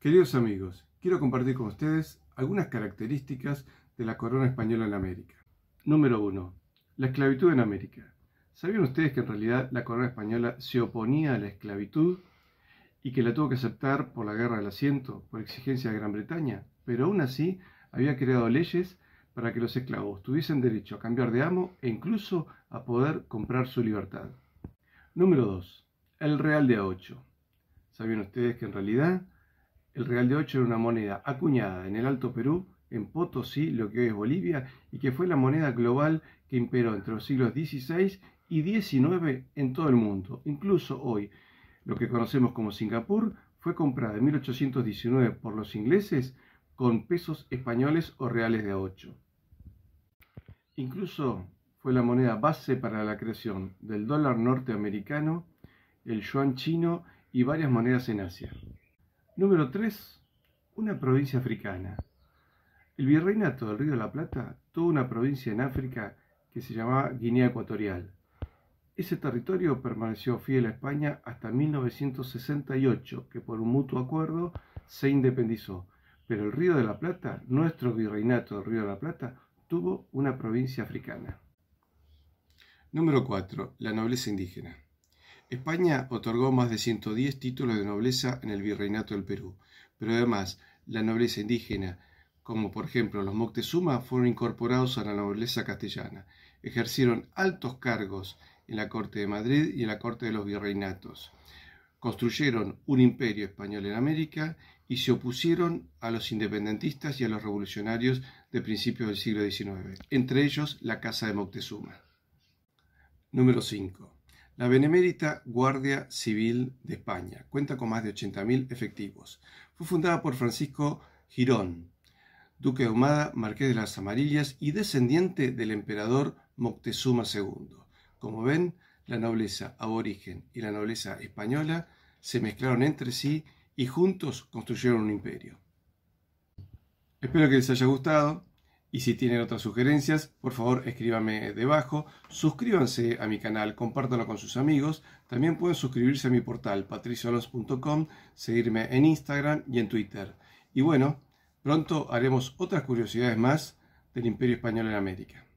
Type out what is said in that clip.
Queridos amigos, quiero compartir con ustedes algunas características de la corona española en América. Número 1. La esclavitud en América. ¿Sabían ustedes que en realidad la corona española se oponía a la esclavitud y que la tuvo que aceptar por la guerra del asiento, por exigencia de Gran Bretaña? Pero aún así había creado leyes para que los esclavos tuviesen derecho a cambiar de amo e incluso a poder comprar su libertad. Número 2. El Real de A8. ¿Sabían ustedes que en realidad el real de 8 era una moneda acuñada en el Alto Perú, en Potosí, lo que hoy es Bolivia, y que fue la moneda global que imperó entre los siglos XVI y XIX en todo el mundo. Incluso hoy, lo que conocemos como Singapur fue comprada en 1819 por los ingleses con pesos españoles o reales de 8. Incluso fue la moneda base para la creación del dólar norteamericano, el yuan chino y varias monedas en Asia. Número 3. Una provincia africana. El virreinato del Río de la Plata tuvo una provincia en África que se llamaba Guinea Ecuatorial. Ese territorio permaneció fiel a España hasta 1968, que por un mutuo acuerdo se independizó. Pero el Río de la Plata, nuestro virreinato del Río de la Plata, tuvo una provincia africana. Número 4. La nobleza indígena. España otorgó más de 110 títulos de nobleza en el virreinato del Perú, pero además la nobleza indígena, como por ejemplo los Moctezuma, fueron incorporados a la nobleza castellana. Ejercieron altos cargos en la corte de Madrid y en la corte de los virreinatos. Construyeron un imperio español en América y se opusieron a los independentistas y a los revolucionarios de principios del siglo XIX, entre ellos la Casa de Moctezuma. Número 5. La Benemérita Guardia Civil de España cuenta con más de 80.000 efectivos. Fue fundada por Francisco Girón, duque de Humada, marqués de las Amarillas y descendiente del emperador Moctezuma II. Como ven, la nobleza aborigen y la nobleza española se mezclaron entre sí y juntos construyeron un imperio. Espero que les haya gustado. Y si tienen otras sugerencias, por favor escríbame debajo, suscríbanse a mi canal, compártanlo con sus amigos, también pueden suscribirse a mi portal patriciolos.com, seguirme en Instagram y en Twitter. Y bueno, pronto haremos otras curiosidades más del Imperio Español en América.